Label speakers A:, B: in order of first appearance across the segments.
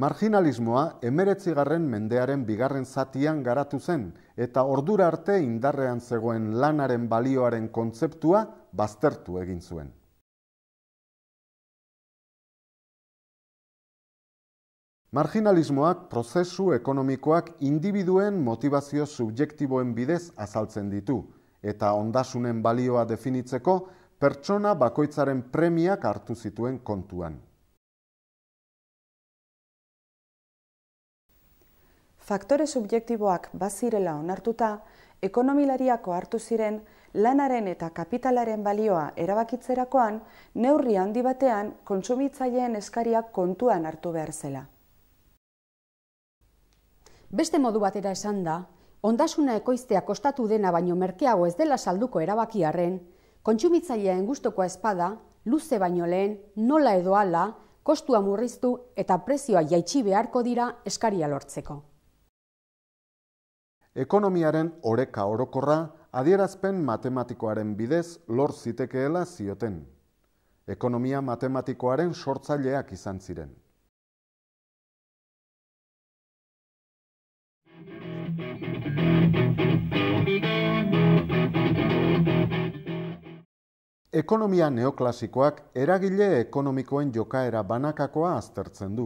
A: Marginalismoa emeretzigarren mendearen bigarren zatian garatu zen, eta ordura arte indarrean zegoen lanaren balioaren kontzeptua baztertu egin zuen. Marginalismoak prozesu ekonomikoak individuen motivazio subjektiboen bidez azaltzen ditu, eta ondasunen balioa definitzeko pertsona bakoitzaren premiak hartu zituen kontuan.
B: Faktore subjektiboak bazirela onartuta, ekonomilariako hartu ziren lanaren eta kapitalaren balioa erabakitzerakoan, neurri handi batean kontsumitzaileen eskariak kontuan hartu behar zela. Beste modu batera esan da, ondasuna
C: ekoiztea kostatu dena baino merkeago ez dela salduko erabakiarren, kontsumitzaileen gustokoa espada, luze baino lehen, nola edo ala, kostua murriztu eta prezioa jaitsi beharko dira eskaria lortzeko.
A: Ekonomiaren oreka orokorra adierazpen matematikoaren bidez lor zitekeela zioten. Ekonomia matematikoaren sortzaileak izan ziren. Ekonomia neoklasikoak eragile ekonomikoen jokaera banakakoa aztertzen du,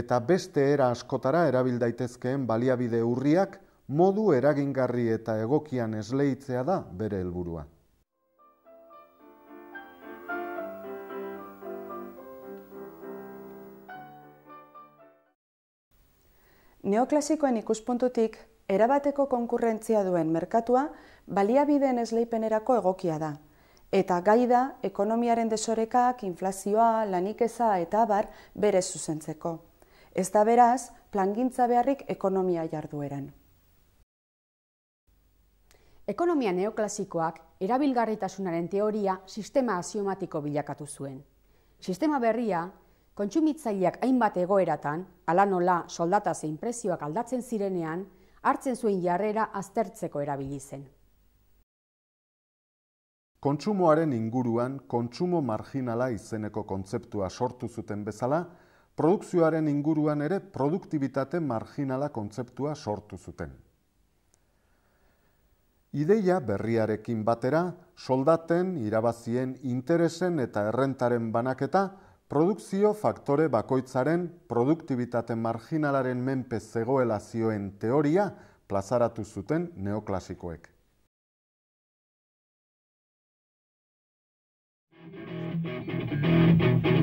A: eta beste era askotara erabil daitezkeen baliabide urriak modu eragingarri eta egokian esleitzea da bere helburua.
B: Neoklasikoen ikuspuntutik, erabateko konkurrentzia duen merkatua baliabideen esleipenerako egokia da, Eta gai ekonomiaren desorekak, inflazioa, lanikeza eta abar bere zuzentzeko. Ez da beraz, plangintza gintza beharrik ekonomia jardueran.
C: Ekonomia neoklasikoak erabilgarritasunaren teoria sistema asiomatiko bilakatu zuen. Sistema berria, kontsumitzaileak hainbat egoeratan, ala nola soldataz prezioak aldatzen zirenean, hartzen zuen jarrera aztertzeko erabili zen.
A: Kontsumoaren inguruan kontsumo marginala izeneko kontzeptua sortu zuten bezala, produkzioaren inguruan ere produktibitate marginala kontzeptua sortu zuten. Ideia berriarekin batera, soldaten, irabazien, interesen eta errentaren banaketa, produkzio faktore bakoitzaren produktibitate marginalaren menpe zegoela teoria plazaratu zuten neoklasikoek. Thank you.